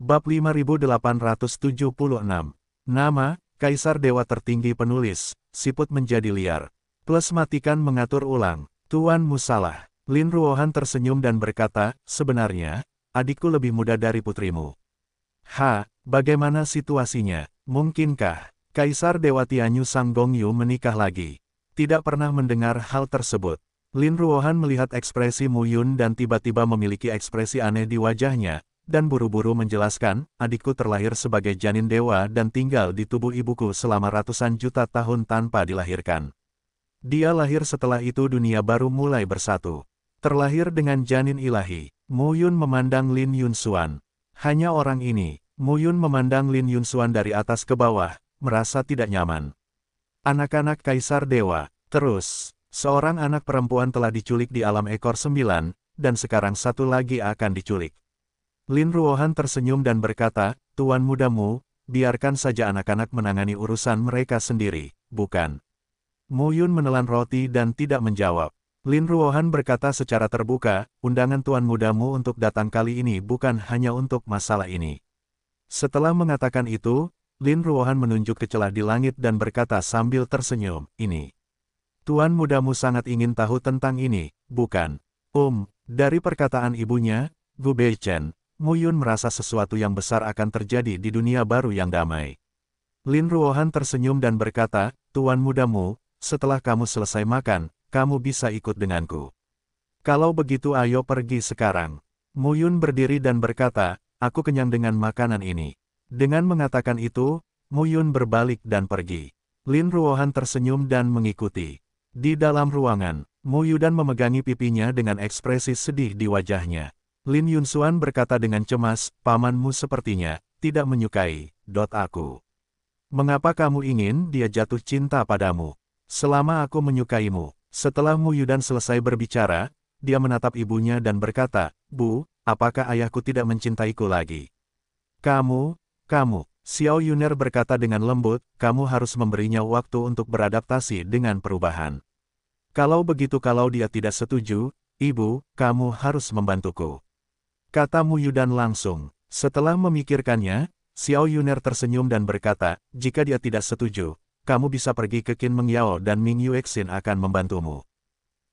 Bab 5876. Nama, Kaisar Dewa Tertinggi Penulis, Siput menjadi liar. Plus matikan mengatur ulang, Tuan Musalah. Lin Ruohan tersenyum dan berkata, sebenarnya, adikku lebih muda dari putrimu. Ha, bagaimana situasinya? Mungkinkah, Kaisar Dewa Tianyu Sang Gongyu menikah lagi? Tidak pernah mendengar hal tersebut. Lin Ruohan melihat ekspresi Mu Yun dan tiba-tiba memiliki ekspresi aneh di wajahnya, dan buru-buru menjelaskan, adikku terlahir sebagai janin dewa dan tinggal di tubuh ibuku selama ratusan juta tahun tanpa dilahirkan. Dia lahir setelah itu dunia baru mulai bersatu. Terlahir dengan janin ilahi, Mu Yun memandang Lin Yun Suan. Hanya orang ini, Mu Yun memandang Lin Yun Suan dari atas ke bawah, merasa tidak nyaman. Anak-anak Kaisar Dewa, terus, seorang anak perempuan telah diculik di alam ekor sembilan, dan sekarang satu lagi akan diculik. Lin Ruohan tersenyum dan berkata, Tuan mudamu, biarkan saja anak-anak menangani urusan mereka sendiri, bukan? Mu Yun menelan roti dan tidak menjawab. Lin Ruohan berkata secara terbuka, undangan tuan mudamu untuk datang kali ini bukan hanya untuk masalah ini. Setelah mengatakan itu, Lin Ruohan menunjuk ke celah di langit dan berkata sambil tersenyum, ini. Tuan mudamu sangat ingin tahu tentang ini, bukan? Um, dari perkataan ibunya, Gu Beichen, Yun merasa sesuatu yang besar akan terjadi di dunia baru yang damai. Lin Ruohan tersenyum dan berkata, Tuan mudamu, setelah kamu selesai makan, kamu bisa ikut denganku. Kalau begitu ayo pergi sekarang. Yun berdiri dan berkata, aku kenyang dengan makanan ini. Dengan mengatakan itu, Yun berbalik dan pergi. Lin Ruohan tersenyum dan mengikuti. Di dalam ruangan, Mu Yudan memegangi pipinya dengan ekspresi sedih di wajahnya. Lin Yun Xuan berkata dengan cemas, pamanmu sepertinya, tidak menyukai, dot aku. Mengapa kamu ingin dia jatuh cinta padamu? Selama aku menyukaimu. Setelah Mu Yudan selesai berbicara, dia menatap ibunya dan berkata, Bu, apakah ayahku tidak mencintaiku lagi? Kamu, kamu, Xiao Yuner berkata dengan lembut, kamu harus memberinya waktu untuk beradaptasi dengan perubahan. Kalau begitu kalau dia tidak setuju, ibu, kamu harus membantuku. Kata Mu Yudan langsung. Setelah memikirkannya, Xiao Yuner tersenyum dan berkata, jika dia tidak setuju, kamu bisa pergi ke Qin Meng Yao dan Ming Yuexin akan membantumu.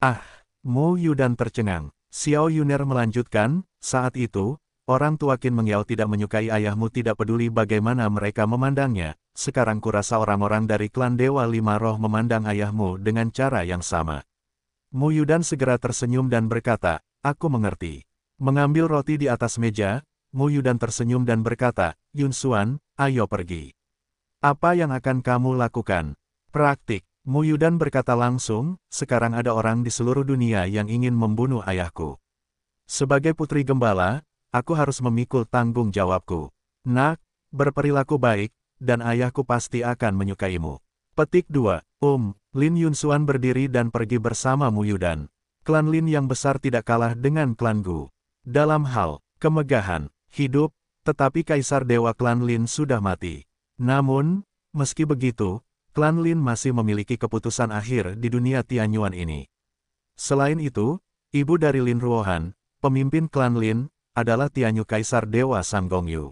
Ah, Mu Yudan tercengang. Xiao Yuner melanjutkan, saat itu, orang tua Qin Meng Yao tidak menyukai ayahmu tidak peduli bagaimana mereka memandangnya, sekarang kurasa orang-orang dari klan Dewa Lima Roh memandang ayahmu dengan cara yang sama. Mu Yudan segera tersenyum dan berkata, aku mengerti. Mengambil roti di atas meja, Mu dan tersenyum dan berkata, Yun Suan, ayo pergi. Apa yang akan kamu lakukan? Praktik, Mu dan berkata langsung, sekarang ada orang di seluruh dunia yang ingin membunuh ayahku. Sebagai putri gembala, aku harus memikul tanggung jawabku. Nak, berperilaku baik, dan ayahku pasti akan menyukaimu. Petik 2. Um, Lin Yun Suan berdiri dan pergi bersama Mu dan Klan Lin yang besar tidak kalah dengan klan Gu. Dalam hal kemegahan, hidup, tetapi Kaisar Dewa Klan Lin sudah mati. Namun, meski begitu, Klan Lin masih memiliki keputusan akhir di dunia Tianyuan ini. Selain itu, ibu dari Lin Ruohan, pemimpin Klan Lin, adalah Tianyu Kaisar Dewa Sang Gongyu.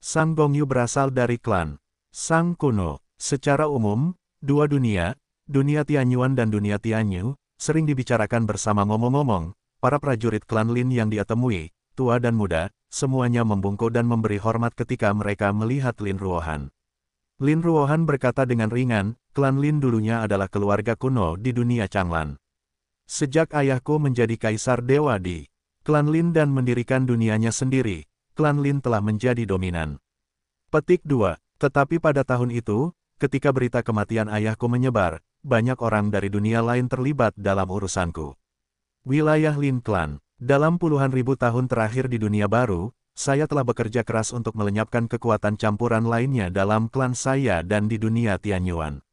Sang Gongyu berasal dari klan Sang Kuno. Secara umum, dua dunia, dunia Tianyuan dan dunia Tianyu, sering dibicarakan bersama ngomong-ngomong, Para prajurit klan Lin yang dia temui, tua dan muda, semuanya membungkuk dan memberi hormat ketika mereka melihat Lin Ruohan. Lin Ruohan berkata dengan ringan, klan Lin dulunya adalah keluarga kuno di dunia Changlan. Sejak ayahku menjadi kaisar dewa di klan Lin dan mendirikan dunianya sendiri, klan Lin telah menjadi dominan. Petik 2. Tetapi pada tahun itu, ketika berita kematian ayahku menyebar, banyak orang dari dunia lain terlibat dalam urusanku. Wilayah Lintlan, dalam puluhan ribu tahun terakhir di dunia baru, saya telah bekerja keras untuk melenyapkan kekuatan campuran lainnya dalam klan saya dan di dunia Tianyuan.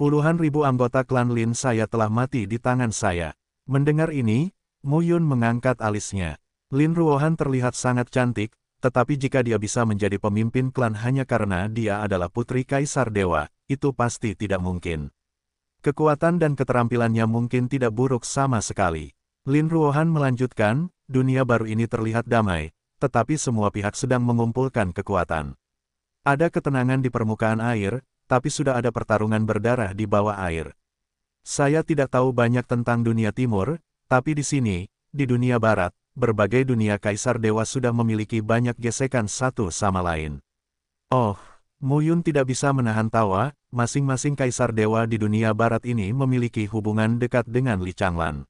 Puluhan ribu anggota klan Lin saya telah mati di tangan saya. Mendengar ini, Mu Yun mengangkat alisnya. Lin Ruohan terlihat sangat cantik, tetapi jika dia bisa menjadi pemimpin klan hanya karena dia adalah putri Kaisar Dewa, itu pasti tidak mungkin. Kekuatan dan keterampilannya mungkin tidak buruk sama sekali. Lin Ruohan melanjutkan, dunia baru ini terlihat damai, tetapi semua pihak sedang mengumpulkan kekuatan. Ada ketenangan di permukaan air, tapi sudah ada pertarungan berdarah di bawah air. Saya tidak tahu banyak tentang dunia timur, tapi di sini, di dunia barat, berbagai dunia kaisar dewa sudah memiliki banyak gesekan satu sama lain. Oh, Muyun tidak bisa menahan tawa, masing-masing kaisar dewa di dunia barat ini memiliki hubungan dekat dengan Li Changlan.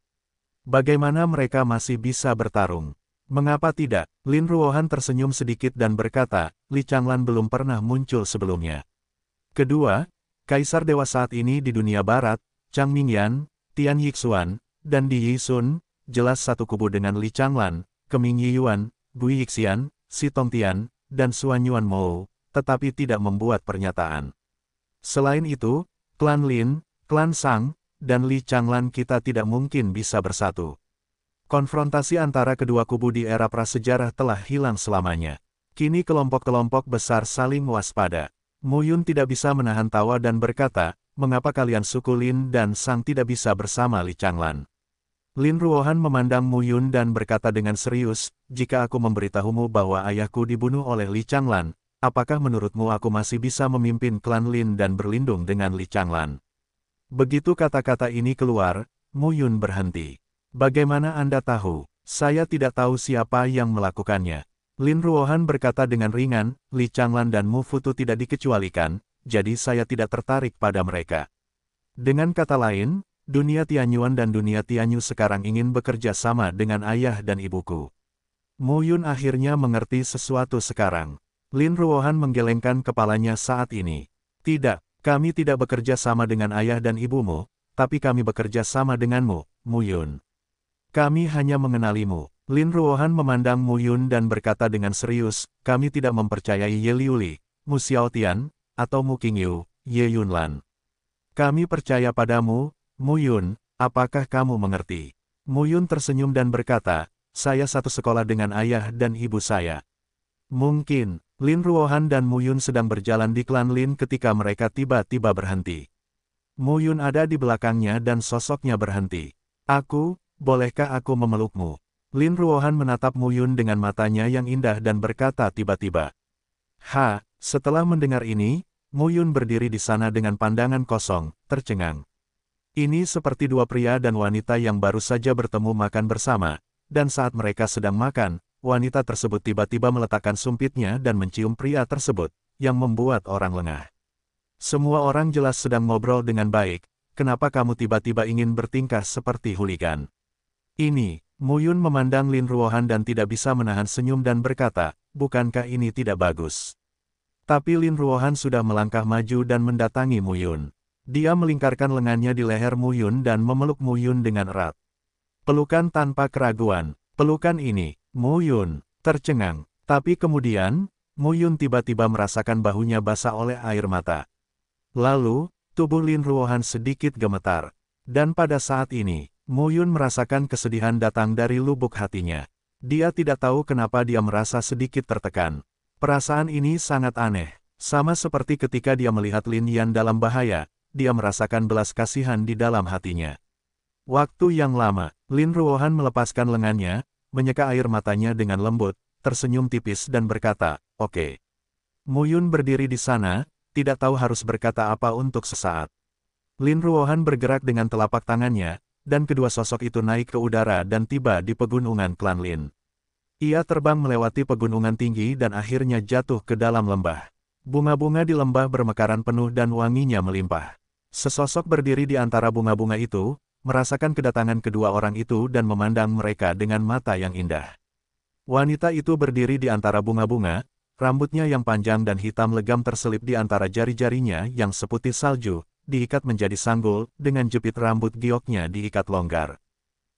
Bagaimana mereka masih bisa bertarung? Mengapa tidak? Lin Ruohan tersenyum sedikit dan berkata, Li Changlan belum pernah muncul sebelumnya. Kedua, Kaisar Dewa saat ini di dunia barat, Chang Mingyan, Tian Yixuan, dan Di Yisun, jelas satu kubu dengan Li Changlan, Keming Yiyuan, Gui Yixian, Si Tong Tian, dan Suan Yuan Mou, tetapi tidak membuat pernyataan. Selain itu, klan Lin, klan Sang, dan Li Changlan kita tidak mungkin bisa bersatu. Konfrontasi antara kedua kubu di era prasejarah telah hilang selamanya. Kini kelompok-kelompok besar saling waspada. Mu Yun tidak bisa menahan tawa dan berkata, mengapa kalian suku Lin dan Sang tidak bisa bersama Li Changlan? Lin Ruohan memandang Mu Yun dan berkata dengan serius, jika aku memberitahumu bahwa ayahku dibunuh oleh Li Changlan, apakah menurutmu aku masih bisa memimpin klan Lin dan berlindung dengan Li Changlan? Begitu kata-kata ini keluar, Muyun berhenti. Bagaimana Anda tahu? Saya tidak tahu siapa yang melakukannya. Lin Ruohan berkata dengan ringan, Li Changlan dan Mu Futu tidak dikecualikan, jadi saya tidak tertarik pada mereka. Dengan kata lain, dunia Tianyuan dan dunia Tianyu sekarang ingin bekerja sama dengan ayah dan ibuku. Mu Yun akhirnya mengerti sesuatu sekarang. Lin Ruohan menggelengkan kepalanya saat ini. Tidak, kami tidak bekerja sama dengan ayah dan ibumu, tapi kami bekerja sama denganmu, Muyun. Kami hanya mengenalimu. Lin Ruohan memandang Muyun dan berkata dengan serius, kami tidak mempercayai Ye Liuli, Mu Xiaotian, atau Mu Qingyu, Ye Yunlan. Kami percaya padamu, Muyun, apakah kamu mengerti? Muyun tersenyum dan berkata, saya satu sekolah dengan ayah dan ibu saya. Mungkin, Lin Ruohan dan Mu Yun sedang berjalan di klan Lin ketika mereka tiba-tiba berhenti. Mu Yun ada di belakangnya dan sosoknya berhenti. Aku, bolehkah aku memelukmu? Lin Ruohan menatap Mu Yun dengan matanya yang indah dan berkata tiba-tiba. Ha, setelah mendengar ini, Mu Yun berdiri di sana dengan pandangan kosong, tercengang. Ini seperti dua pria dan wanita yang baru saja bertemu makan bersama, dan saat mereka sedang makan, wanita tersebut tiba-tiba meletakkan sumpitnya dan mencium pria tersebut, yang membuat orang lengah. Semua orang jelas sedang ngobrol dengan baik, kenapa kamu tiba-tiba ingin bertingkah seperti huligan? Ini, Muyun memandang Lin Ruohan dan tidak bisa menahan senyum dan berkata, bukankah ini tidak bagus? Tapi Lin Ruohan sudah melangkah maju dan mendatangi Muyun. Dia melingkarkan lengannya di leher Muyun dan memeluk Muyun dengan erat. Pelukan tanpa keraguan, pelukan ini, Mu Yun tercengang, tapi kemudian, Mu Yun tiba-tiba merasakan bahunya basah oleh air mata. Lalu, tubuh Lin Ruohan sedikit gemetar. Dan pada saat ini, Mu Yun merasakan kesedihan datang dari lubuk hatinya. Dia tidak tahu kenapa dia merasa sedikit tertekan. Perasaan ini sangat aneh. Sama seperti ketika dia melihat Lin Yan dalam bahaya, dia merasakan belas kasihan di dalam hatinya. Waktu yang lama, Lin Ruohan melepaskan lengannya, menyeka air matanya dengan lembut, tersenyum tipis dan berkata, Oke. Okay. Muyun berdiri di sana, tidak tahu harus berkata apa untuk sesaat. Lin Ruohan bergerak dengan telapak tangannya, dan kedua sosok itu naik ke udara dan tiba di pegunungan klan Lin. Ia terbang melewati pegunungan tinggi dan akhirnya jatuh ke dalam lembah. Bunga-bunga di lembah bermekaran penuh dan wanginya melimpah. Sesosok berdiri di antara bunga-bunga itu, merasakan kedatangan kedua orang itu dan memandang mereka dengan mata yang indah. Wanita itu berdiri di antara bunga-bunga, rambutnya yang panjang dan hitam legam terselip di antara jari-jarinya yang seputih salju, diikat menjadi sanggul, dengan jepit rambut gioknya diikat longgar.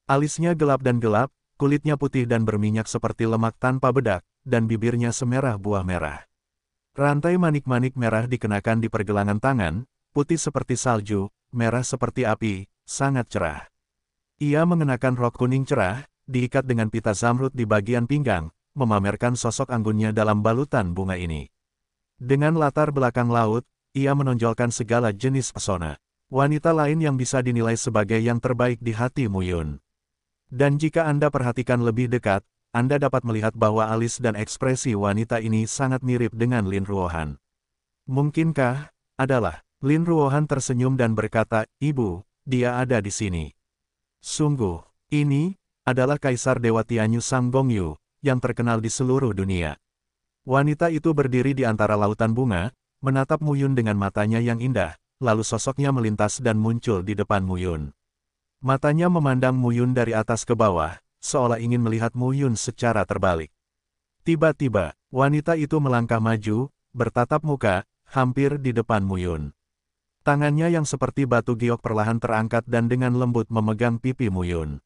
Alisnya gelap dan gelap, kulitnya putih dan berminyak seperti lemak tanpa bedak, dan bibirnya semerah buah merah. Rantai manik-manik merah dikenakan di pergelangan tangan, putih seperti salju, merah seperti api, sangat cerah. Ia mengenakan rok kuning cerah, diikat dengan pita zamrud di bagian pinggang, memamerkan sosok anggunnya dalam balutan bunga ini. Dengan latar belakang laut, ia menonjolkan segala jenis pesona. Wanita lain yang bisa dinilai sebagai yang terbaik di hati Muyun. Dan jika Anda perhatikan lebih dekat, Anda dapat melihat bahwa alis dan ekspresi wanita ini sangat mirip dengan Lin Ruohan. Mungkinkah, adalah, Lin Ruohan tersenyum dan berkata, Ibu, dia ada di sini. Sungguh, ini adalah Kaisar Dewa Tianyu Sang Gongyu, yang terkenal di seluruh dunia. Wanita itu berdiri di antara lautan bunga, menatap Mu Yun dengan matanya yang indah, lalu sosoknya melintas dan muncul di depan Mu Yun. Matanya memandang Mu Yun dari atas ke bawah, seolah ingin melihat Mu Yun secara terbalik. Tiba-tiba, wanita itu melangkah maju, bertatap muka, hampir di depan Mu Yun. Tangannya yang seperti batu giok perlahan terangkat dan dengan lembut memegang pipi Mu Yun.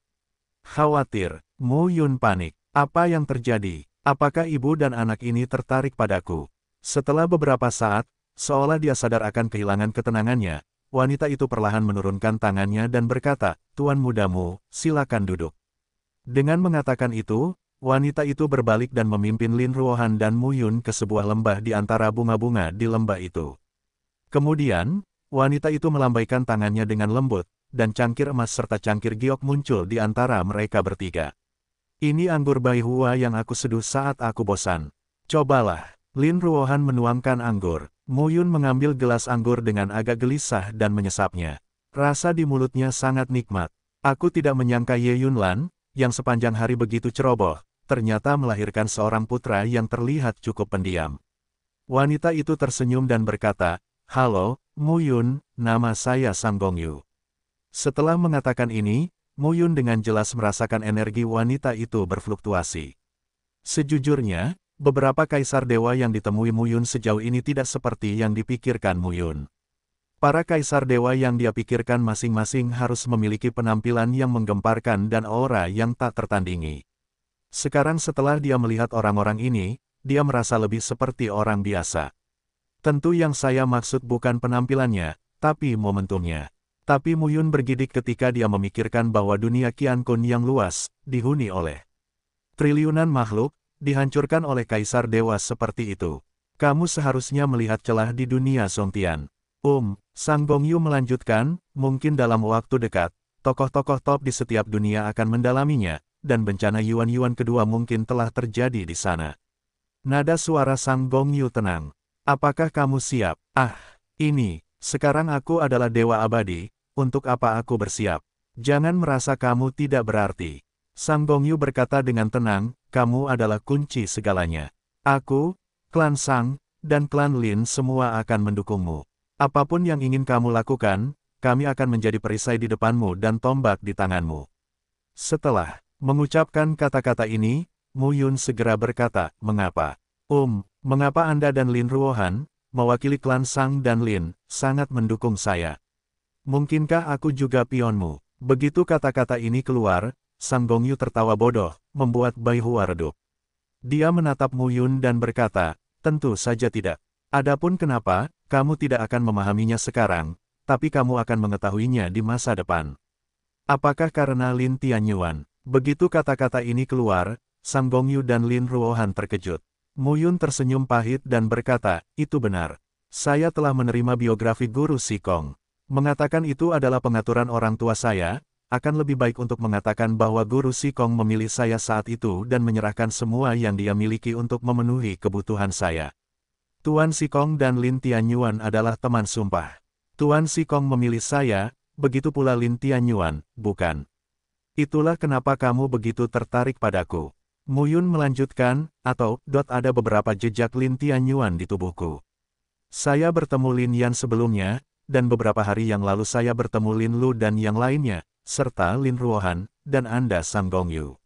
Khawatir, Mu Yun panik. Apa yang terjadi? Apakah ibu dan anak ini tertarik padaku? Setelah beberapa saat, seolah dia sadar akan kehilangan ketenangannya, wanita itu perlahan menurunkan tangannya dan berkata, Tuan mudamu, silakan duduk. Dengan mengatakan itu, wanita itu berbalik dan memimpin Lin Ruohan dan Mu Yun ke sebuah lembah di antara bunga-bunga di lembah itu. Kemudian, Wanita itu melambaikan tangannya dengan lembut, dan cangkir emas serta cangkir giok muncul di antara mereka bertiga. Ini anggur Hua yang aku seduh saat aku bosan. Cobalah. Lin Ruohan menuangkan anggur. Muyun mengambil gelas anggur dengan agak gelisah dan menyesapnya. Rasa di mulutnya sangat nikmat. Aku tidak menyangka Ye Yunlan, yang sepanjang hari begitu ceroboh, ternyata melahirkan seorang putra yang terlihat cukup pendiam. Wanita itu tersenyum dan berkata, Halo, Muyun, nama saya Sang Sanggongyu. Setelah mengatakan ini, Muyun dengan jelas merasakan energi wanita itu berfluktuasi. Sejujurnya, beberapa kaisar dewa yang ditemui Muyun sejauh ini tidak seperti yang dipikirkan Muyun. Para kaisar dewa yang dia pikirkan masing-masing harus memiliki penampilan yang menggemparkan dan aura yang tak tertandingi. Sekarang setelah dia melihat orang-orang ini, dia merasa lebih seperti orang biasa. Tentu yang saya maksud bukan penampilannya, tapi momentumnya. Tapi Yun bergidik ketika dia memikirkan bahwa dunia Qian Kun yang luas, dihuni oleh triliunan makhluk, dihancurkan oleh kaisar dewa seperti itu. Kamu seharusnya melihat celah di dunia Song Tian. Um, Sang Yu melanjutkan, mungkin dalam waktu dekat, tokoh-tokoh top di setiap dunia akan mendalaminya, dan bencana Yuan-Yuan kedua mungkin telah terjadi di sana. Nada suara Sang Yu tenang. Apakah kamu siap? Ah, ini, sekarang aku adalah dewa abadi, untuk apa aku bersiap? Jangan merasa kamu tidak berarti. Sang Gongyu berkata dengan tenang, kamu adalah kunci segalanya. Aku, klan Sang, dan klan Lin semua akan mendukungmu. Apapun yang ingin kamu lakukan, kami akan menjadi perisai di depanmu dan tombak di tanganmu. Setelah mengucapkan kata-kata ini, Mu Yun segera berkata, mengapa? Um, Mengapa Anda dan Lin Ruohan, mewakili klan Sang dan Lin, sangat mendukung saya? Mungkinkah aku juga pionmu? Begitu kata-kata ini keluar, Sang Gongyu tertawa bodoh, membuat Bai Hua redup. Dia menatap Mu Yun dan berkata, tentu saja tidak. Adapun kenapa, kamu tidak akan memahaminya sekarang, tapi kamu akan mengetahuinya di masa depan. Apakah karena Lin Tianyuan? Begitu kata-kata ini keluar, Sang Gongyu dan Lin Ruohan terkejut. Muyun tersenyum pahit dan berkata, itu benar. Saya telah menerima biografi Guru Sikong. Mengatakan itu adalah pengaturan orang tua saya, akan lebih baik untuk mengatakan bahwa Guru Sikong memilih saya saat itu dan menyerahkan semua yang dia miliki untuk memenuhi kebutuhan saya. Tuan Sikong dan Lin Tianyuan adalah teman sumpah. Tuan Sikong memilih saya, begitu pula Lin Tianyuan, bukan. Itulah kenapa kamu begitu tertarik padaku. Muyun melanjutkan, atau, dot ada beberapa jejak Lin Tianyuan di tubuhku. Saya bertemu Lin Yan sebelumnya, dan beberapa hari yang lalu saya bertemu Lin Lu dan yang lainnya, serta Lin Ruohan, dan Anda Sang Gongyu.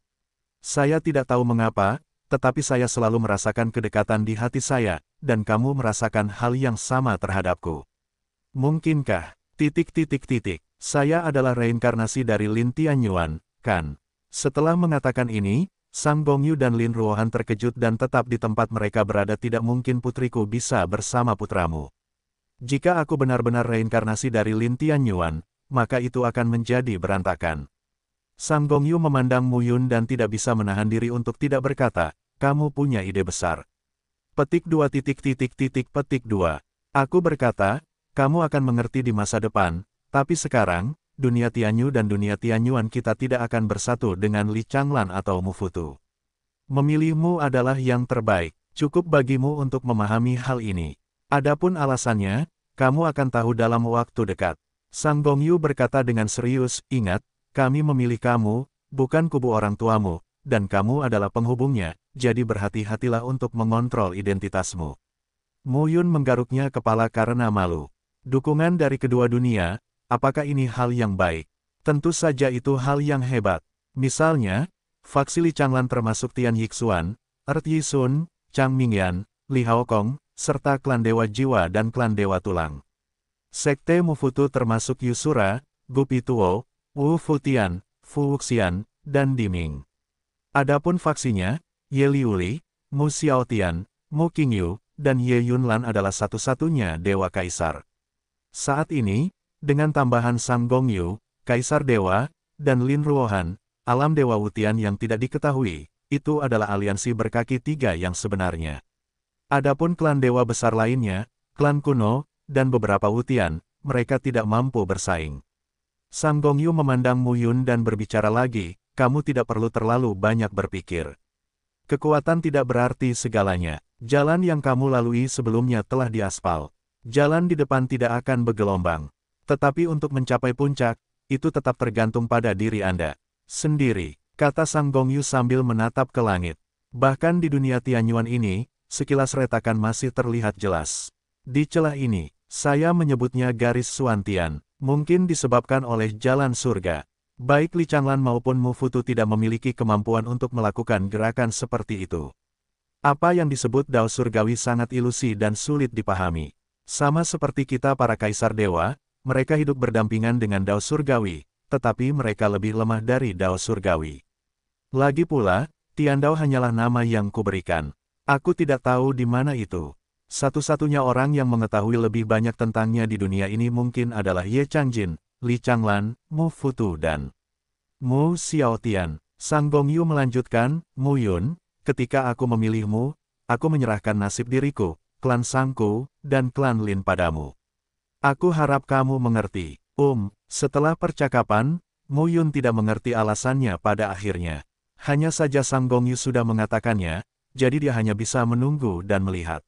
Saya tidak tahu mengapa, tetapi saya selalu merasakan kedekatan di hati saya, dan kamu merasakan hal yang sama terhadapku. Mungkinkah, titik-titik-titik, saya adalah reinkarnasi dari Lin Tianyuan, kan? Setelah mengatakan ini, Sang Gongyu dan Lin Ruohan terkejut dan tetap di tempat mereka berada tidak mungkin putriku bisa bersama putramu. Jika aku benar-benar reinkarnasi dari Lin Tianyuan, maka itu akan menjadi berantakan. Sang Gongyu memandang Mu Yun dan tidak bisa menahan diri untuk tidak berkata, kamu punya ide besar. Petik dua titik titik titik petik dua. Aku berkata, kamu akan mengerti di masa depan, tapi sekarang, dunia Tianyu dan dunia Tianyuan kita tidak akan bersatu dengan Li Changlan atau Mufutu. Memilihmu adalah yang terbaik, cukup bagimu untuk memahami hal ini. Adapun alasannya, kamu akan tahu dalam waktu dekat. Sang Gongyu berkata dengan serius, ingat, kami memilih kamu, bukan kubu orang tuamu, dan kamu adalah penghubungnya, jadi berhati-hatilah untuk mengontrol identitasmu. Mu Yun menggaruknya kepala karena malu. Dukungan dari kedua dunia, Apakah ini hal yang baik? Tentu saja itu hal yang hebat. Misalnya, Faksili Changlan termasuk Tian Yixuan, er Yi Sun, Chang Mingyan, Li Hao Kong, serta klan Dewa Jiwa dan klan Dewa Tulang. Sekte Mufutu termasuk Yusura, Gu Pituo, Wu Futian, Fu Wuxian, dan Diming. Adapun faksinya, Ye Liuli, Mu Xiaotian, Mu Qingyu, dan Ye Yunlan adalah satu-satunya Dewa Kaisar. Saat ini, dengan tambahan Gong Yu, Kaisar Dewa, dan Lin Ruohan, alam Dewa Wutian yang tidak diketahui, itu adalah aliansi berkaki tiga yang sebenarnya. Adapun klan Dewa besar lainnya, klan kuno, dan beberapa Wutian, mereka tidak mampu bersaing. Gong Yu memandang Mu Yun dan berbicara lagi, kamu tidak perlu terlalu banyak berpikir. Kekuatan tidak berarti segalanya. Jalan yang kamu lalui sebelumnya telah diaspal. Jalan di depan tidak akan bergelombang. Tetapi untuk mencapai puncak, itu tetap tergantung pada diri Anda sendiri, kata Sang Gong Yu sambil menatap ke langit. Bahkan di dunia Tianyuan ini, sekilas retakan masih terlihat jelas. Di celah ini, saya menyebutnya garis Suantian, mungkin disebabkan oleh jalan surga. Baik Li Changlan maupun Mu Futu tidak memiliki kemampuan untuk melakukan gerakan seperti itu. Apa yang disebut Dao Surgawi sangat ilusi dan sulit dipahami. Sama seperti kita para kaisar dewa, mereka hidup berdampingan dengan Dao Surgawi, tetapi mereka lebih lemah dari Dao Surgawi. Lagi pula, Tian Dao hanyalah nama yang kuberikan. Aku tidak tahu di mana itu. Satu-satunya orang yang mengetahui lebih banyak tentangnya di dunia ini mungkin adalah Ye Changjin, Li Changlan, Mu Futu dan Mu Xiaotian. Sang Gongyu melanjutkan, Mu Yun, ketika aku memilihmu, aku menyerahkan nasib diriku, klan Sangku, dan klan Lin padamu. Aku harap kamu mengerti. Um, setelah percakapan, Mu Yun tidak mengerti alasannya pada akhirnya. Hanya saja Sang Gong Yu sudah mengatakannya, jadi dia hanya bisa menunggu dan melihat.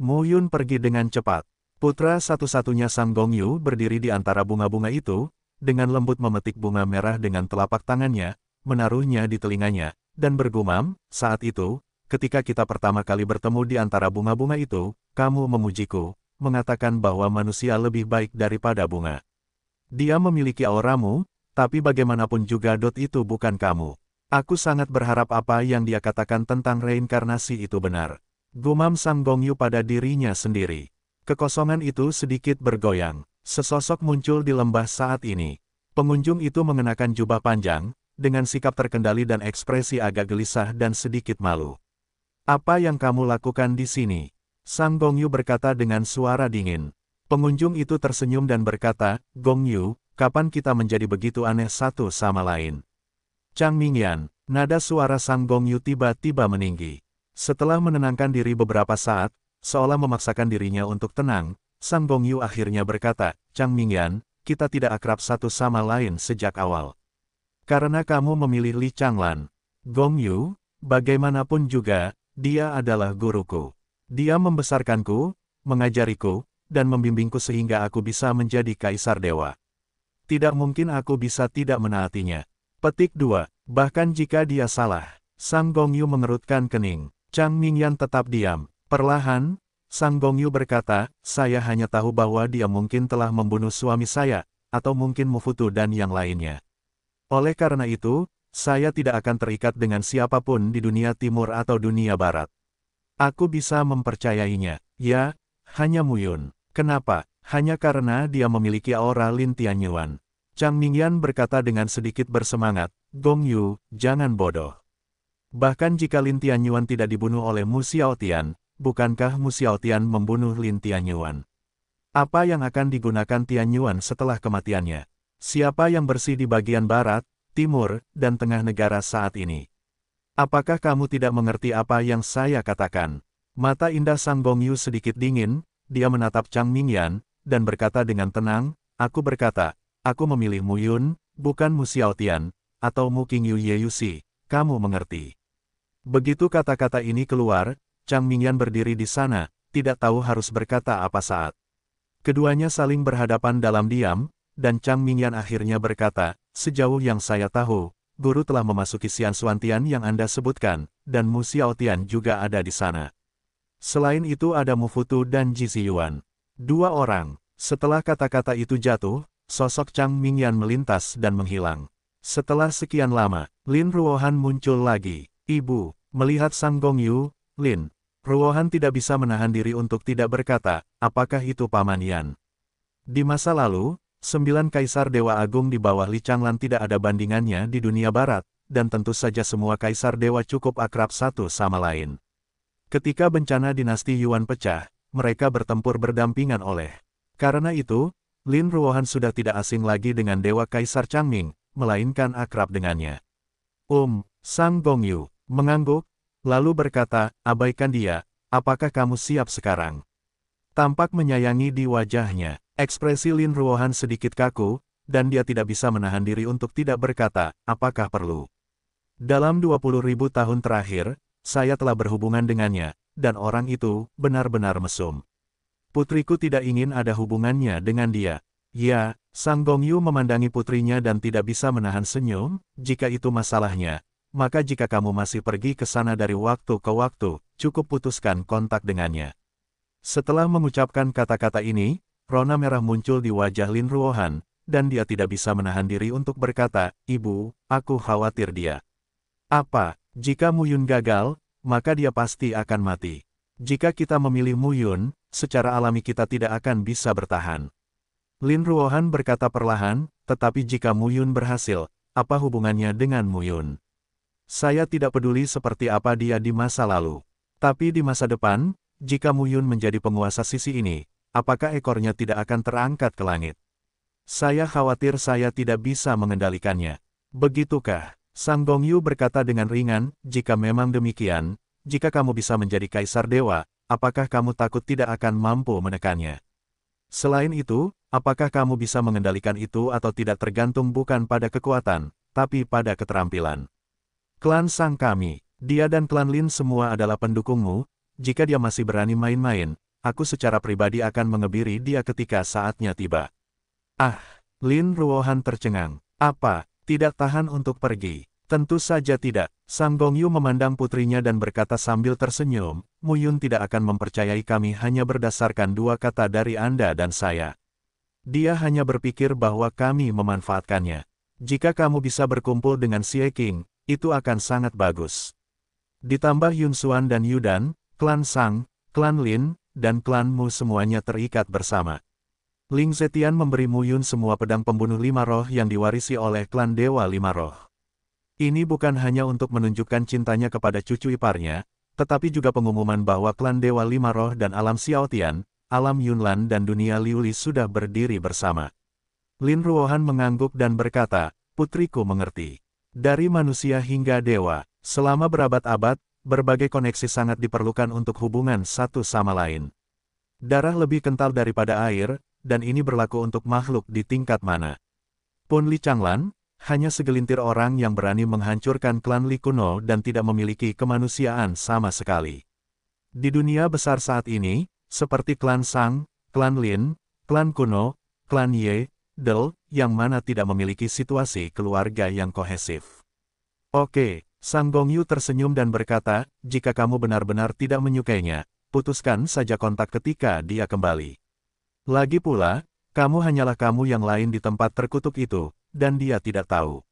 Mu Yun pergi dengan cepat. Putra satu-satunya Sang Gong Yu berdiri di antara bunga-bunga itu, dengan lembut memetik bunga merah dengan telapak tangannya, menaruhnya di telinganya, dan bergumam, saat itu, ketika kita pertama kali bertemu di antara bunga-bunga itu, kamu memujiku, mengatakan bahwa manusia lebih baik daripada bunga. Dia memiliki auramu, tapi bagaimanapun juga dot itu bukan kamu. Aku sangat berharap apa yang dia katakan tentang reinkarnasi itu benar. Gumam Sang Gongyu pada dirinya sendiri. Kekosongan itu sedikit bergoyang. Sesosok muncul di lembah saat ini. Pengunjung itu mengenakan jubah panjang, dengan sikap terkendali dan ekspresi agak gelisah dan sedikit malu. Apa yang kamu lakukan di sini? Sang Gong Yu berkata dengan suara dingin. Pengunjung itu tersenyum dan berkata, Gong Yu, kapan kita menjadi begitu aneh satu sama lain? Chang Mingyan, nada suara Sang Gong Yu tiba-tiba meninggi. Setelah menenangkan diri beberapa saat, seolah memaksakan dirinya untuk tenang, Sang Gong Yu akhirnya berkata, Chang Mingyan, kita tidak akrab satu sama lain sejak awal. Karena kamu memilih Li Changlan. Gong Yu, bagaimanapun juga, dia adalah guruku. Dia membesarkanku, mengajariku, dan membimbingku sehingga aku bisa menjadi kaisar dewa. Tidak mungkin aku bisa tidak menaatinya. Petik 2. Bahkan jika dia salah, Sang Gongyu mengerutkan kening. Chang Mingyan tetap diam. Perlahan, Sang Gongyu berkata, saya hanya tahu bahwa dia mungkin telah membunuh suami saya, atau mungkin Mufutu dan yang lainnya. Oleh karena itu, saya tidak akan terikat dengan siapapun di dunia timur atau dunia barat. Aku bisa mempercayainya, ya, hanya Muyun. Kenapa? Hanya karena dia memiliki aura Lin Tianyuan. Chang Mingyan berkata dengan sedikit bersemangat, Gong Yu, jangan bodoh. Bahkan jika Lin Tianyuan tidak dibunuh oleh Mu Xiaotian, bukankah Mu Xiaotian membunuh Lin Tianyuan? Apa yang akan digunakan Tianyuan setelah kematiannya? Siapa yang bersih di bagian barat, timur, dan tengah negara saat ini? Apakah kamu tidak mengerti apa yang saya katakan? Mata indah Sang Gongyu sedikit dingin, dia menatap Chang Mingyan, dan berkata dengan tenang, Aku berkata, aku memilih Mu Yun, bukan Mu Xiaotian, atau Mu Qingyu Yeyusi, kamu mengerti. Begitu kata-kata ini keluar, Chang Mingyan berdiri di sana, tidak tahu harus berkata apa saat. Keduanya saling berhadapan dalam diam, dan Chang Mingyan akhirnya berkata, Sejauh yang saya tahu, guru telah memasuki Xian Suantian yang Anda sebutkan, dan Mu Xiaotian juga ada di sana. Selain itu ada Mu Futu dan Ji Ziyuan. Dua orang. Setelah kata-kata itu jatuh, sosok Chang Mingyan melintas dan menghilang. Setelah sekian lama, Lin Ruohan muncul lagi. Ibu, melihat Sang Gong Yu, Lin, Ruohan tidak bisa menahan diri untuk tidak berkata, apakah itu Paman Yan. Di masa lalu, Sembilan kaisar Dewa Agung di bawah Li Changlan tidak ada bandingannya di dunia barat, dan tentu saja semua kaisar dewa cukup akrab satu sama lain. Ketika bencana dinasti Yuan pecah, mereka bertempur berdampingan oleh. Karena itu, Lin Ruohan sudah tidak asing lagi dengan Dewa Kaisar Changming, melainkan akrab dengannya. Um, Sang Gongyu, mengangguk, lalu berkata, abaikan dia, apakah kamu siap sekarang? Tampak menyayangi di wajahnya. Ekspresi Lin Ruohan sedikit kaku, dan dia tidak bisa menahan diri untuk tidak berkata, apakah perlu. Dalam 20 ribu tahun terakhir, saya telah berhubungan dengannya, dan orang itu benar-benar mesum. Putriku tidak ingin ada hubungannya dengan dia. Ya, Sang Gongyu memandangi putrinya dan tidak bisa menahan senyum, jika itu masalahnya. Maka jika kamu masih pergi ke sana dari waktu ke waktu, cukup putuskan kontak dengannya. Setelah mengucapkan kata-kata ini, Rona merah muncul di wajah Lin Ruohan, dan dia tidak bisa menahan diri untuk berkata, Ibu, aku khawatir dia. Apa, jika Mu Yun gagal, maka dia pasti akan mati. Jika kita memilih Mu Yun, secara alami kita tidak akan bisa bertahan. Lin Ruohan berkata perlahan, tetapi jika Mu Yun berhasil, apa hubungannya dengan Mu Yun? Saya tidak peduli seperti apa dia di masa lalu. Tapi di masa depan, jika Mu Yun menjadi penguasa sisi ini, apakah ekornya tidak akan terangkat ke langit? Saya khawatir saya tidak bisa mengendalikannya. Begitukah? Sang Gongyu berkata dengan ringan, jika memang demikian, jika kamu bisa menjadi kaisar dewa, apakah kamu takut tidak akan mampu menekannya? Selain itu, apakah kamu bisa mengendalikan itu atau tidak tergantung bukan pada kekuatan, tapi pada keterampilan. Klan Sang Kami, dia dan klan Lin semua adalah pendukungmu, jika dia masih berani main-main, aku secara pribadi akan mengebiri dia ketika saatnya tiba. Ah, Lin Ruohan tercengang. Apa, tidak tahan untuk pergi? Tentu saja tidak. Sang Gongyu memandang putrinya dan berkata sambil tersenyum, Muyun tidak akan mempercayai kami hanya berdasarkan dua kata dari Anda dan saya. Dia hanya berpikir bahwa kami memanfaatkannya. Jika kamu bisa berkumpul dengan Xie King, itu akan sangat bagus. Ditambah Yun Xuan dan Yudan, klan Sang, klan Lin, dan klanmu semuanya terikat bersama. Ling Zetian memberi Muyun semua pedang pembunuh lima roh yang diwarisi oleh klan Dewa Lima Roh. Ini bukan hanya untuk menunjukkan cintanya kepada cucu iparnya, tetapi juga pengumuman bahwa klan Dewa Lima Roh dan alam Xiaotian, alam Yunlan dan dunia Liuli sudah berdiri bersama. Lin Ruohan mengangguk dan berkata, putriku mengerti. Dari manusia hingga dewa, selama berabad-abad, berbagai koneksi sangat diperlukan untuk hubungan satu sama lain. Darah lebih kental daripada air, dan ini berlaku untuk makhluk di tingkat mana. Pun Li Changlan, hanya segelintir orang yang berani menghancurkan klan Li kuno dan tidak memiliki kemanusiaan sama sekali. Di dunia besar saat ini, seperti klan Sang, klan Lin, klan kuno, klan Ye, Del, yang mana tidak memiliki situasi keluarga yang kohesif. Oke, Sang Gongyu tersenyum dan berkata, jika kamu benar-benar tidak menyukainya, putuskan saja kontak ketika dia kembali. Lagi pula, kamu hanyalah kamu yang lain di tempat terkutuk itu, dan dia tidak tahu.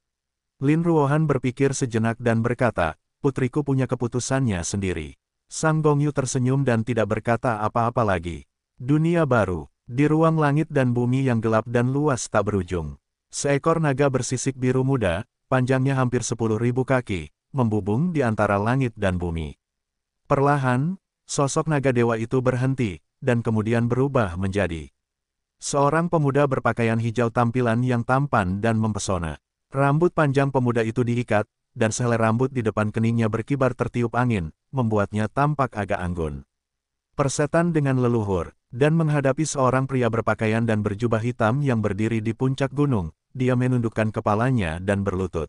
Lin Ruohan berpikir sejenak dan berkata, putriku punya keputusannya sendiri. Sang Gongyu tersenyum dan tidak berkata apa-apa lagi. Dunia baru, di ruang langit dan bumi yang gelap dan luas tak berujung. Seekor naga bersisik biru muda, panjangnya hampir 10.000 kaki, membubung di antara langit dan bumi. Perlahan, sosok naga dewa itu berhenti, dan kemudian berubah menjadi seorang pemuda berpakaian hijau tampilan yang tampan dan mempesona. Rambut panjang pemuda itu diikat, dan sehelai rambut di depan keningnya berkibar tertiup angin, membuatnya tampak agak anggun. Persetan dengan leluhur, dan menghadapi seorang pria berpakaian dan berjubah hitam yang berdiri di puncak gunung, dia menundukkan kepalanya dan berlutut.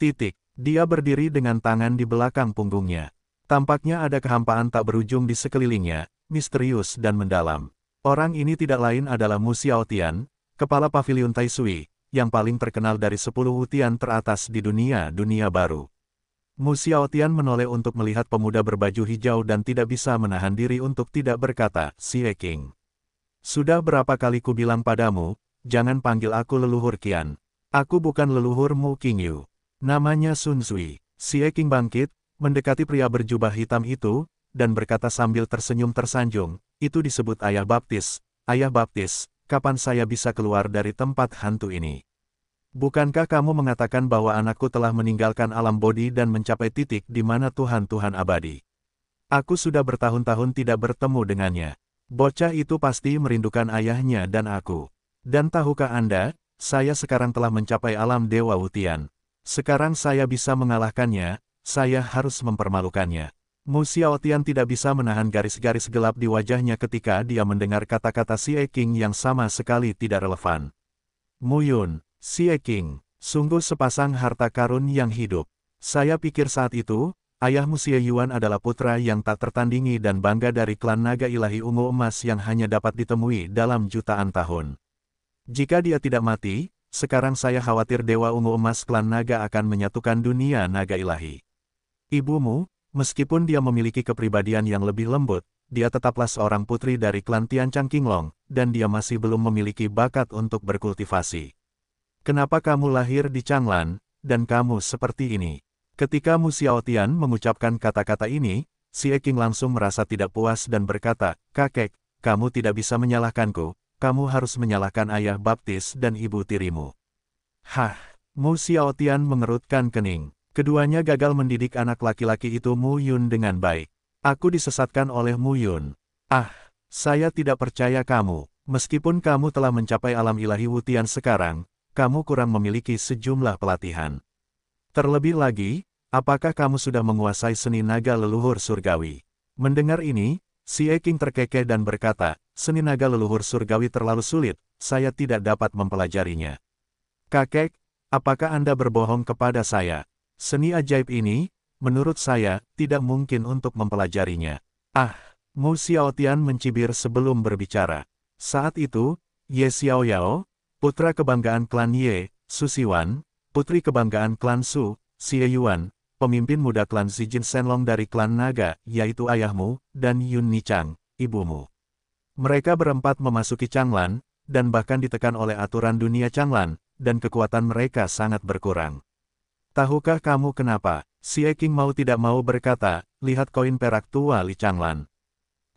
Titik. Dia berdiri dengan tangan di belakang punggungnya. Tampaknya ada kehampaan tak berujung di sekelilingnya, misterius dan mendalam. Orang ini tidak lain adalah Mu Xiaotian, kepala pavilion Taisui, yang paling terkenal dari sepuluh utian teratas di dunia-dunia baru. Mu Xiaotian menoleh untuk melihat pemuda berbaju hijau dan tidak bisa menahan diri untuk tidak berkata, Si King. Sudah berapa kali ku bilang padamu, jangan panggil aku leluhur Kian. Aku bukan leluhurmu King Yu. Namanya Sun Sui. Si Eking bangkit, mendekati pria berjubah hitam itu, dan berkata sambil tersenyum tersanjung, itu disebut ayah baptis. Ayah baptis, kapan saya bisa keluar dari tempat hantu ini? Bukankah kamu mengatakan bahwa anakku telah meninggalkan alam bodi dan mencapai titik di mana Tuhan-Tuhan abadi? Aku sudah bertahun-tahun tidak bertemu dengannya. Bocah itu pasti merindukan ayahnya dan aku. Dan tahukah Anda, saya sekarang telah mencapai alam Dewa Wutian. Sekarang saya bisa mengalahkannya, saya harus mempermalukannya. Mu Xiaotian tidak bisa menahan garis-garis gelap di wajahnya ketika dia mendengar kata-kata Si King yang sama sekali tidak relevan. Mu Yun, Si King, sungguh sepasang harta karun yang hidup. Saya pikir saat itu, ayahmu Xie Yuan adalah putra yang tak tertandingi dan bangga dari klan naga ilahi ungu emas yang hanya dapat ditemui dalam jutaan tahun. Jika dia tidak mati, sekarang saya khawatir Dewa Ungu Emas Klan Naga akan menyatukan dunia naga ilahi. Ibumu, meskipun dia memiliki kepribadian yang lebih lembut, dia tetaplah seorang putri dari klan Tiancang Qinglong, dan dia masih belum memiliki bakat untuk berkultivasi. Kenapa kamu lahir di Changlan, dan kamu seperti ini? Ketika Mu Xiaotian mengucapkan kata-kata ini, Si Eking langsung merasa tidak puas dan berkata, Kakek, kamu tidak bisa menyalahkanku, kamu harus menyalahkan ayah baptis dan ibu tirimu. Hah, Mu Xiaotian mengerutkan kening. Keduanya gagal mendidik anak laki-laki itu Mu Yun dengan baik. Aku disesatkan oleh Mu Yun. Ah, saya tidak percaya kamu. Meskipun kamu telah mencapai alam ilahi Wutian sekarang, kamu kurang memiliki sejumlah pelatihan. Terlebih lagi, apakah kamu sudah menguasai seni naga leluhur surgawi? Mendengar ini, si Eking terkekeh dan berkata, seni naga leluhur surgawi terlalu sulit, saya tidak dapat mempelajarinya. Kakek, apakah Anda berbohong kepada saya? Seni ajaib ini, menurut saya, tidak mungkin untuk mempelajarinya. Ah, Mu Xiaotian mencibir sebelum berbicara. Saat itu, Ye Xiaoyao, putra kebanggaan klan Ye, Susiwan, putri kebanggaan klan Su, Xie Yuan, pemimpin muda klan Zijin Senlong dari klan Naga, yaitu ayahmu, dan Yun Nichang, ibumu. Mereka berempat memasuki Changlan, dan bahkan ditekan oleh aturan dunia Changlan, dan kekuatan mereka sangat berkurang. Tahukah kamu kenapa? Si Eking mau tidak mau berkata, lihat koin perak tua Li Changlan.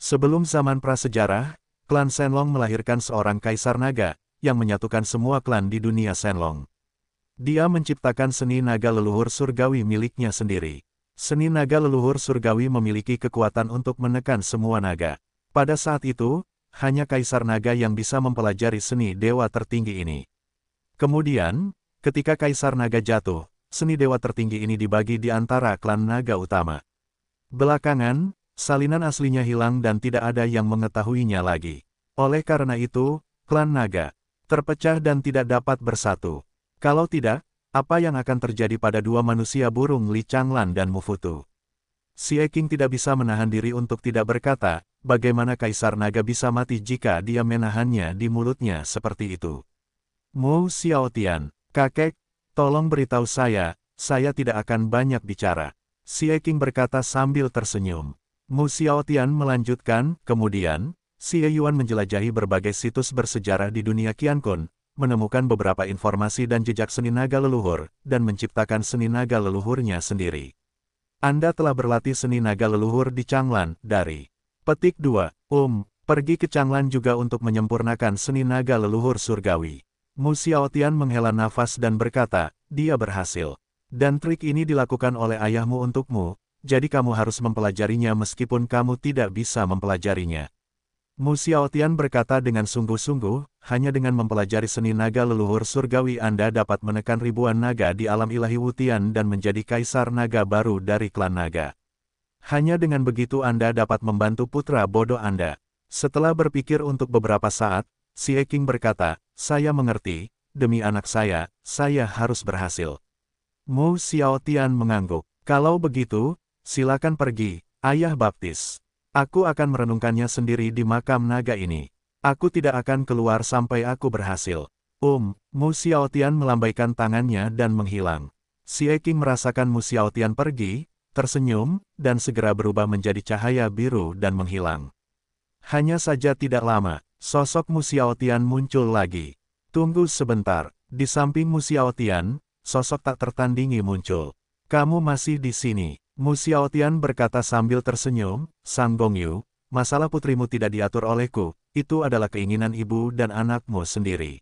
Sebelum zaman prasejarah, klan Senlong melahirkan seorang kaisar naga, yang menyatukan semua klan di dunia Senlong. Dia menciptakan seni naga leluhur surgawi miliknya sendiri. Seni naga leluhur surgawi memiliki kekuatan untuk menekan semua naga. Pada saat itu, hanya Kaisar Naga yang bisa mempelajari seni dewa tertinggi ini. Kemudian, ketika Kaisar Naga jatuh, seni dewa tertinggi ini dibagi di antara klan naga utama. Belakangan, salinan aslinya hilang dan tidak ada yang mengetahuinya lagi. Oleh karena itu, klan naga terpecah dan tidak dapat bersatu. Kalau tidak, apa yang akan terjadi pada dua manusia burung Li Changlan dan Mufutu? Si Eking tidak bisa menahan diri untuk tidak berkata, Bagaimana Kaisar Naga bisa mati jika dia menahannya di mulutnya seperti itu? Mu Xiaotian, kakek, tolong beritahu saya, saya tidak akan banyak bicara. Si Eking berkata sambil tersenyum. Mu Xiaotian melanjutkan, kemudian, Si Yuan menjelajahi berbagai situs bersejarah di dunia Qiankun, menemukan beberapa informasi dan jejak seni naga leluhur, dan menciptakan seni naga leluhurnya sendiri. Anda telah berlatih seni naga leluhur di Changlan, dari Petik 2. Um, pergi ke Changlan juga untuk menyempurnakan seni naga leluhur surgawi. Mu Xiaotian menghela nafas dan berkata, dia berhasil. Dan trik ini dilakukan oleh ayahmu untukmu, jadi kamu harus mempelajarinya meskipun kamu tidak bisa mempelajarinya. Mu Xiaotian berkata dengan sungguh-sungguh, hanya dengan mempelajari seni naga leluhur surgawi Anda dapat menekan ribuan naga di alam ilahi Wutian dan menjadi kaisar naga baru dari klan naga. Hanya dengan begitu Anda dapat membantu putra bodoh Anda. Setelah berpikir untuk beberapa saat, si Eking berkata, saya mengerti, demi anak saya, saya harus berhasil. Mu Xiaotian mengangguk. Kalau begitu, silakan pergi, ayah baptis. Aku akan merenungkannya sendiri di makam naga ini. Aku tidak akan keluar sampai aku berhasil. Um, Mu Xiaotian melambaikan tangannya dan menghilang. Si Eking merasakan Mu Xiaotian pergi, tersenyum, dan segera berubah menjadi cahaya biru dan menghilang. Hanya saja tidak lama, sosok Musiaotian muncul lagi. Tunggu sebentar, di samping Musiaotian, sosok tak tertandingi muncul. Kamu masih di sini, Musiaotian berkata sambil tersenyum, Sang Gongyu, masalah putrimu tidak diatur olehku, itu adalah keinginan ibu dan anakmu sendiri.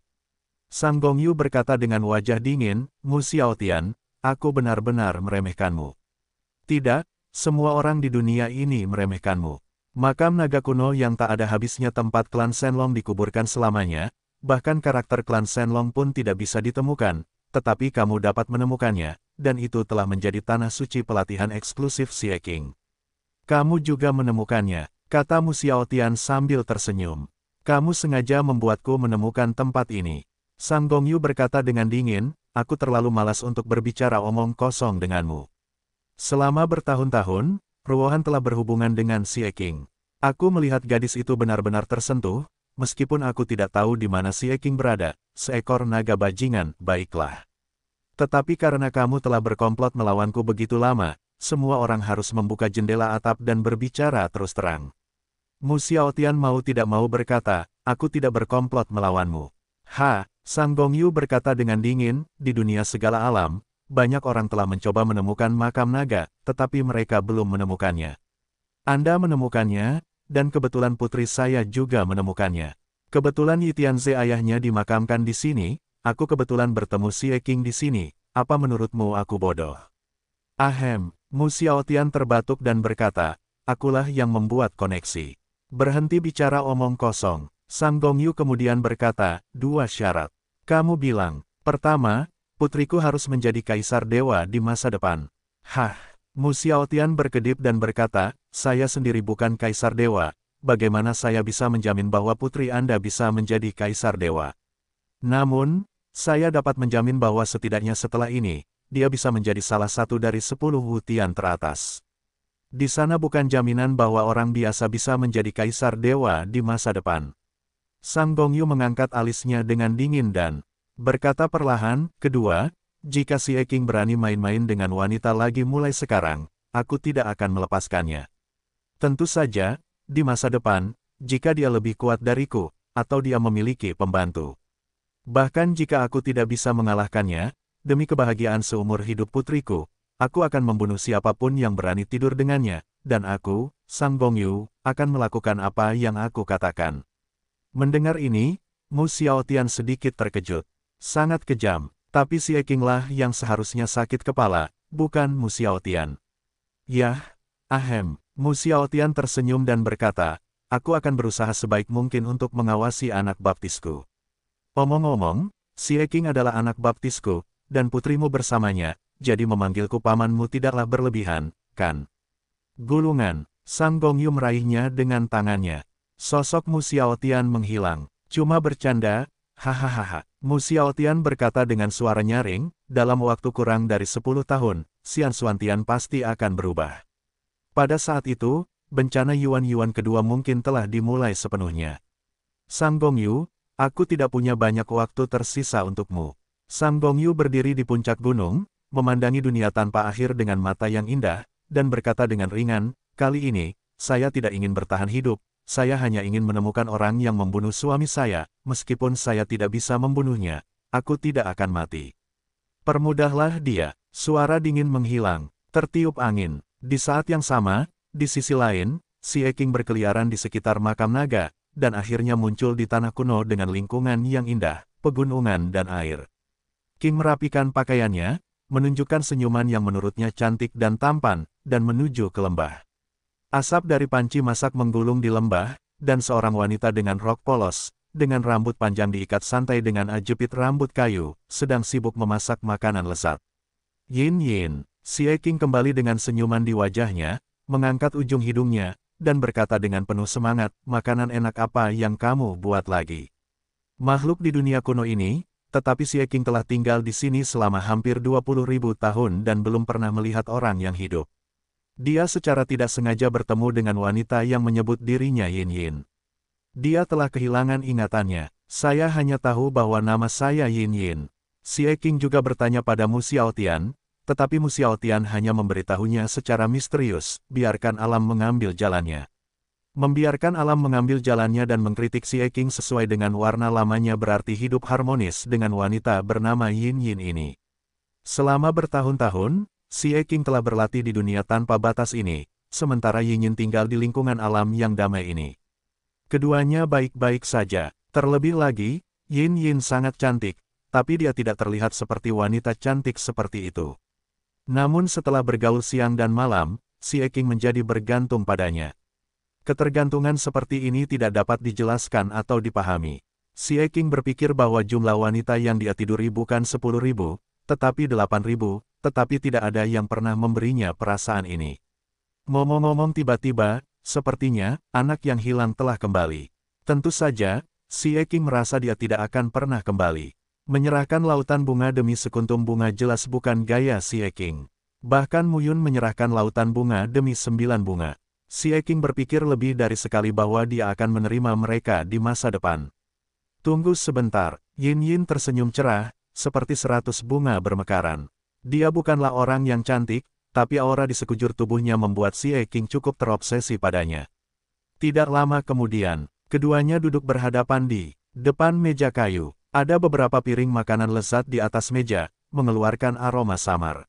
Sang Gongyu berkata dengan wajah dingin, Musiaotian, aku benar-benar meremehkanmu. Tidak, semua orang di dunia ini meremehkanmu. Makam naga kuno yang tak ada habisnya tempat klan Senlong dikuburkan selamanya, bahkan karakter klan Senlong pun tidak bisa ditemukan, tetapi kamu dapat menemukannya, dan itu telah menjadi tanah suci pelatihan eksklusif Xie King. Kamu juga menemukannya, kata Mu Tian sambil tersenyum. Kamu sengaja membuatku menemukan tempat ini. Sang Gongyu berkata dengan dingin, aku terlalu malas untuk berbicara omong kosong denganmu. Selama bertahun-tahun, Ruohan telah berhubungan dengan Si Eking. Aku melihat gadis itu benar-benar tersentuh, meskipun aku tidak tahu di mana Si Eking berada, seekor naga bajingan, baiklah. Tetapi karena kamu telah berkomplot melawanku begitu lama, semua orang harus membuka jendela atap dan berbicara terus terang. Mu Xiaotian mau tidak mau berkata, aku tidak berkomplot melawanmu. Ha, Sang Gongyu berkata dengan dingin, di dunia segala alam, banyak orang telah mencoba menemukan makam naga, tetapi mereka belum menemukannya. Anda menemukannya, dan kebetulan putri saya juga menemukannya. Kebetulan Yitianze ayahnya dimakamkan di sini, aku kebetulan bertemu Xie King di sini, apa menurutmu aku bodoh? Ahem, Mu Xiaotian terbatuk dan berkata, akulah yang membuat koneksi. Berhenti bicara omong kosong. Sang Gongyu kemudian berkata, dua syarat. Kamu bilang, pertama, putriku harus menjadi kaisar dewa di masa depan. Hah, Xiaotian berkedip dan berkata, saya sendiri bukan kaisar dewa, bagaimana saya bisa menjamin bahwa putri Anda bisa menjadi kaisar dewa? Namun, saya dapat menjamin bahwa setidaknya setelah ini, dia bisa menjadi salah satu dari sepuluh hutian teratas. Di sana bukan jaminan bahwa orang biasa bisa menjadi kaisar dewa di masa depan. Sang Gongyu mengangkat alisnya dengan dingin dan, Berkata perlahan, kedua, jika si Eking berani main-main dengan wanita lagi mulai sekarang, aku tidak akan melepaskannya. Tentu saja, di masa depan, jika dia lebih kuat dariku, atau dia memiliki pembantu. Bahkan jika aku tidak bisa mengalahkannya, demi kebahagiaan seumur hidup putriku, aku akan membunuh siapapun yang berani tidur dengannya, dan aku, Sang Gongyu, akan melakukan apa yang aku katakan. Mendengar ini, Mu Xiaotian sedikit terkejut. Sangat kejam, tapi si Ekinglah yang seharusnya sakit kepala, bukan Musiaotian. Yah, ahem, Musiaotian tersenyum dan berkata, aku akan berusaha sebaik mungkin untuk mengawasi anak baptisku. Omong-omong, si Eking adalah anak baptisku, dan putrimu bersamanya, jadi memanggilku pamanmu tidaklah berlebihan, kan? Gulungan, Sang Gongyu meraihnya dengan tangannya. Sosok Musiaotian menghilang. Cuma bercanda, Hahaha, Mu Xiaotian berkata dengan suara nyaring, dalam waktu kurang dari 10 tahun, Xian Xuantian pasti akan berubah. Pada saat itu, bencana Yuan-Yuan kedua mungkin telah dimulai sepenuhnya. Sang Gongyu, aku tidak punya banyak waktu tersisa untukmu. Sang Gongyu berdiri di puncak gunung, memandangi dunia tanpa akhir dengan mata yang indah, dan berkata dengan ringan, kali ini, saya tidak ingin bertahan hidup, saya hanya ingin menemukan orang yang membunuh suami saya, meskipun saya tidak bisa membunuhnya, aku tidak akan mati. Permudahlah dia, suara dingin menghilang, tertiup angin. Di saat yang sama, di sisi lain, si Eking berkeliaran di sekitar makam naga, dan akhirnya muncul di tanah kuno dengan lingkungan yang indah, pegunungan dan air. King merapikan pakaiannya, menunjukkan senyuman yang menurutnya cantik dan tampan, dan menuju ke lembah. Asap dari panci masak menggulung di lembah, dan seorang wanita dengan rok polos, dengan rambut panjang diikat santai dengan ajepit rambut kayu, sedang sibuk memasak makanan lezat. Yin Yin, si Eking kembali dengan senyuman di wajahnya, mengangkat ujung hidungnya, dan berkata dengan penuh semangat, makanan enak apa yang kamu buat lagi? Makhluk di dunia kuno ini, tetapi si Eking telah tinggal di sini selama hampir 20.000 tahun dan belum pernah melihat orang yang hidup. Dia secara tidak sengaja bertemu dengan wanita yang menyebut dirinya Yin Yin. Dia telah kehilangan ingatannya. Saya hanya tahu bahwa nama saya Yin Yin. Si Eking juga bertanya pada Mu Xiaotian, tetapi Mu Xiaotian hanya memberitahunya secara misterius, biarkan alam mengambil jalannya. Membiarkan alam mengambil jalannya dan mengkritik Si Eking sesuai dengan warna lamanya berarti hidup harmonis dengan wanita bernama Yin Yin ini. Selama bertahun-tahun, Si Eking telah berlatih di dunia tanpa batas ini, sementara Yinyin tinggal di lingkungan alam yang damai ini. Keduanya baik-baik saja. Terlebih lagi, Yin Yin sangat cantik, tapi dia tidak terlihat seperti wanita cantik seperti itu. Namun setelah bergaul siang dan malam, si Eking menjadi bergantung padanya. Ketergantungan seperti ini tidak dapat dijelaskan atau dipahami. Si Eking berpikir bahwa jumlah wanita yang dia tiduri bukan sepuluh ribu, tetapi 8.000, tetapi tidak ada yang pernah memberinya perasaan ini. Ngomong-ngomong tiba-tiba, sepertinya, anak yang hilang telah kembali. Tentu saja, si Eki merasa dia tidak akan pernah kembali. Menyerahkan lautan bunga demi sekuntum bunga jelas bukan gaya si Eking. Bahkan Muyun menyerahkan lautan bunga demi sembilan bunga. Si Eking berpikir lebih dari sekali bahwa dia akan menerima mereka di masa depan. Tunggu sebentar, Yin Yin tersenyum cerah, seperti seratus bunga bermekaran. Dia bukanlah orang yang cantik, tapi aura di sekujur tubuhnya membuat si King cukup terobsesi padanya. Tidak lama kemudian, keduanya duduk berhadapan di depan meja kayu. Ada beberapa piring makanan lezat di atas meja, mengeluarkan aroma samar.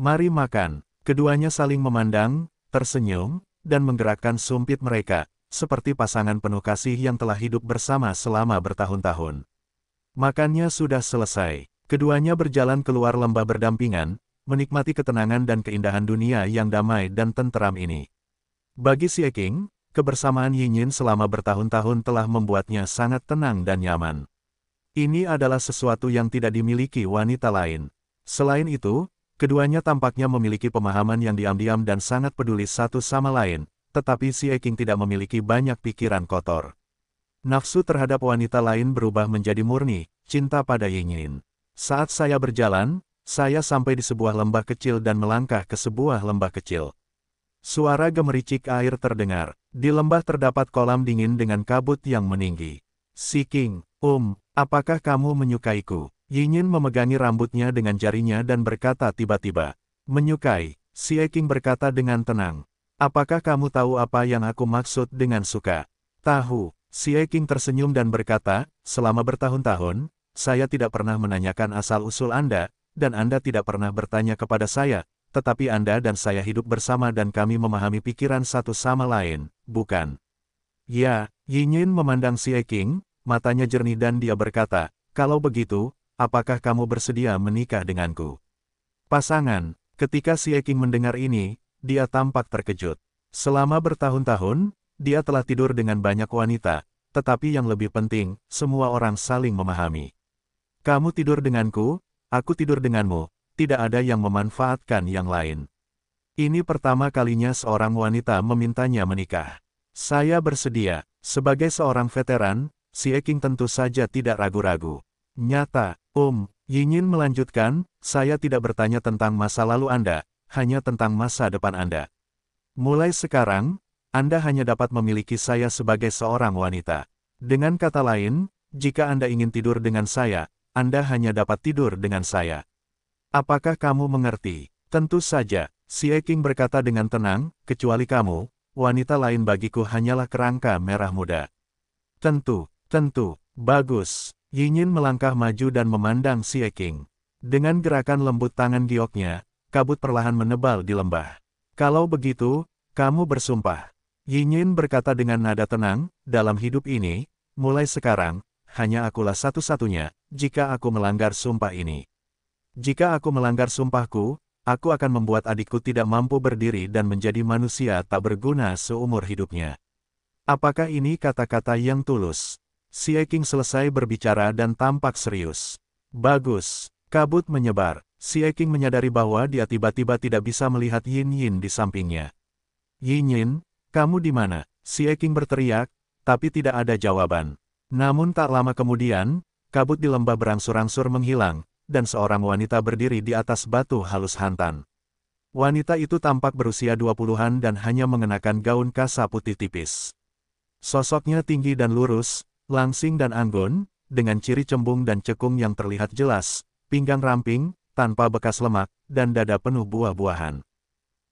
Mari makan, keduanya saling memandang, tersenyum, dan menggerakkan sumpit mereka, seperti pasangan penuh kasih yang telah hidup bersama selama bertahun-tahun. Makannya sudah selesai. Keduanya berjalan keluar lembah berdampingan, menikmati ketenangan dan keindahan dunia yang damai dan tenteram ini. Bagi Xie King, kebersamaan Yin selama bertahun-tahun telah membuatnya sangat tenang dan nyaman. Ini adalah sesuatu yang tidak dimiliki wanita lain. Selain itu, keduanya tampaknya memiliki pemahaman yang diam-diam dan sangat peduli satu sama lain, tetapi Xie King tidak memiliki banyak pikiran kotor. Nafsu terhadap wanita lain berubah menjadi murni, cinta pada Yingyin. Saat saya berjalan, saya sampai di sebuah lembah kecil dan melangkah ke sebuah lembah kecil. Suara gemericik air terdengar. Di lembah terdapat kolam dingin dengan kabut yang meninggi. Si King, Um, apakah kamu menyukaiku? Yingyin memegangi rambutnya dengan jarinya dan berkata tiba-tiba. Menyukai, Si King berkata dengan tenang. Apakah kamu tahu apa yang aku maksud dengan suka? Tahu, Si Eking tersenyum dan berkata, selama bertahun-tahun, saya tidak pernah menanyakan asal-usul Anda, dan Anda tidak pernah bertanya kepada saya, tetapi Anda dan saya hidup bersama dan kami memahami pikiran satu sama lain, bukan? Ya, Yin memandang Si Eking, matanya jernih dan dia berkata, kalau begitu, apakah kamu bersedia menikah denganku? Pasangan, ketika Si Eking mendengar ini, dia tampak terkejut. Selama bertahun-tahun, dia telah tidur dengan banyak wanita, tetapi yang lebih penting, semua orang saling memahami. Kamu tidur denganku, aku tidur denganmu, tidak ada yang memanfaatkan yang lain. Ini pertama kalinya seorang wanita memintanya menikah. Saya bersedia, sebagai seorang veteran, si Eking tentu saja tidak ragu-ragu. Nyata, Om, um, Yinyin melanjutkan, saya tidak bertanya tentang masa lalu Anda, hanya tentang masa depan Anda. Mulai sekarang, anda hanya dapat memiliki saya sebagai seorang wanita. Dengan kata lain, jika Anda ingin tidur dengan saya, Anda hanya dapat tidur dengan saya. Apakah kamu mengerti? Tentu saja, si Eking berkata dengan tenang, kecuali kamu, wanita lain bagiku hanyalah kerangka merah muda. Tentu, tentu, bagus. Yinyin melangkah maju dan memandang si Eking. Dengan gerakan lembut tangan gioknya, kabut perlahan menebal di lembah. Kalau begitu, kamu bersumpah. Yinyin berkata dengan nada tenang, dalam hidup ini, mulai sekarang, hanya akulah satu-satunya, jika aku melanggar sumpah ini. Jika aku melanggar sumpahku, aku akan membuat adikku tidak mampu berdiri dan menjadi manusia tak berguna seumur hidupnya. Apakah ini kata-kata yang tulus? Si Eking selesai berbicara dan tampak serius. Bagus, kabut menyebar. Si Eking menyadari bahwa dia tiba-tiba tidak bisa melihat Yin Yin di sampingnya. Yin Yin, kamu di mana? Si Eking berteriak, tapi tidak ada jawaban. Namun tak lama kemudian, kabut di lembah berangsur-angsur menghilang, dan seorang wanita berdiri di atas batu halus hantan. Wanita itu tampak berusia 20-an dan hanya mengenakan gaun kasa putih tipis. Sosoknya tinggi dan lurus, langsing dan anggun, dengan ciri cembung dan cekung yang terlihat jelas, pinggang ramping, tanpa bekas lemak, dan dada penuh buah-buahan.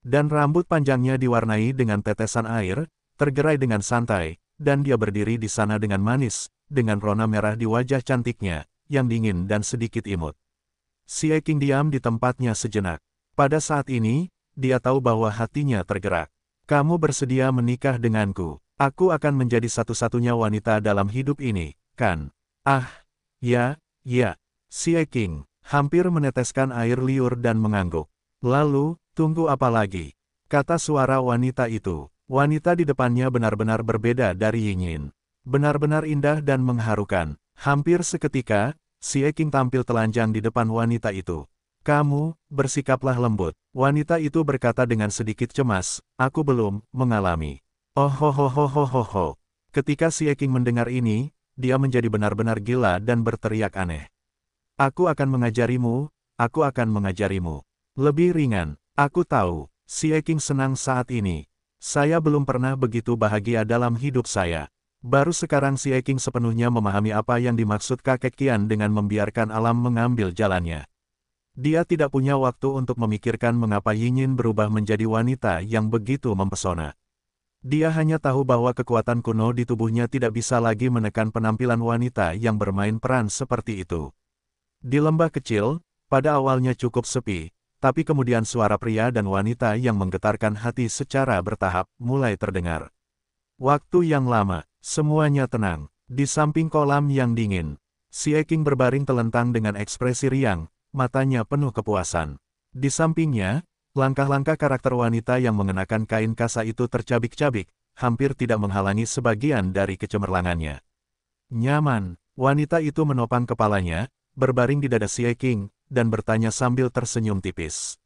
Dan rambut panjangnya diwarnai dengan tetesan air, tergerai dengan santai, dan dia berdiri di sana dengan manis, dengan rona merah di wajah cantiknya, yang dingin dan sedikit imut. Si Eking diam di tempatnya sejenak. Pada saat ini, dia tahu bahwa hatinya tergerak. Kamu bersedia menikah denganku. Aku akan menjadi satu-satunya wanita dalam hidup ini, kan? Ah, ya, ya. Si Eking hampir meneteskan air liur dan mengangguk. Lalu, Tunggu apa lagi? Kata suara wanita itu. Wanita di depannya benar-benar berbeda dari Ying Yin. Benar-benar indah dan mengharukan. Hampir seketika, Si Eking tampil telanjang di depan wanita itu. Kamu, bersikaplah lembut. Wanita itu berkata dengan sedikit cemas, aku belum, mengalami. Oh ho ho ho ho ho ho. Ketika si Eking mendengar ini, dia menjadi benar-benar gila dan berteriak aneh. Aku akan mengajarimu, aku akan mengajarimu. Lebih ringan, Aku tahu, si Eking senang saat ini. Saya belum pernah begitu bahagia dalam hidup saya. Baru sekarang si Eking sepenuhnya memahami apa yang dimaksud kakek Kian dengan membiarkan alam mengambil jalannya. Dia tidak punya waktu untuk memikirkan mengapa Yinyin berubah menjadi wanita yang begitu mempesona. Dia hanya tahu bahwa kekuatan kuno di tubuhnya tidak bisa lagi menekan penampilan wanita yang bermain peran seperti itu. Di lembah kecil, pada awalnya cukup sepi, tapi kemudian suara pria dan wanita yang menggetarkan hati secara bertahap mulai terdengar. Waktu yang lama, semuanya tenang. Di samping kolam yang dingin, si Eking berbaring telentang dengan ekspresi riang, matanya penuh kepuasan. Di sampingnya, langkah-langkah karakter wanita yang mengenakan kain kasa itu tercabik-cabik, hampir tidak menghalangi sebagian dari kecemerlangannya. Nyaman, wanita itu menopang kepalanya, berbaring di dada si Eking, dan bertanya sambil tersenyum tipis.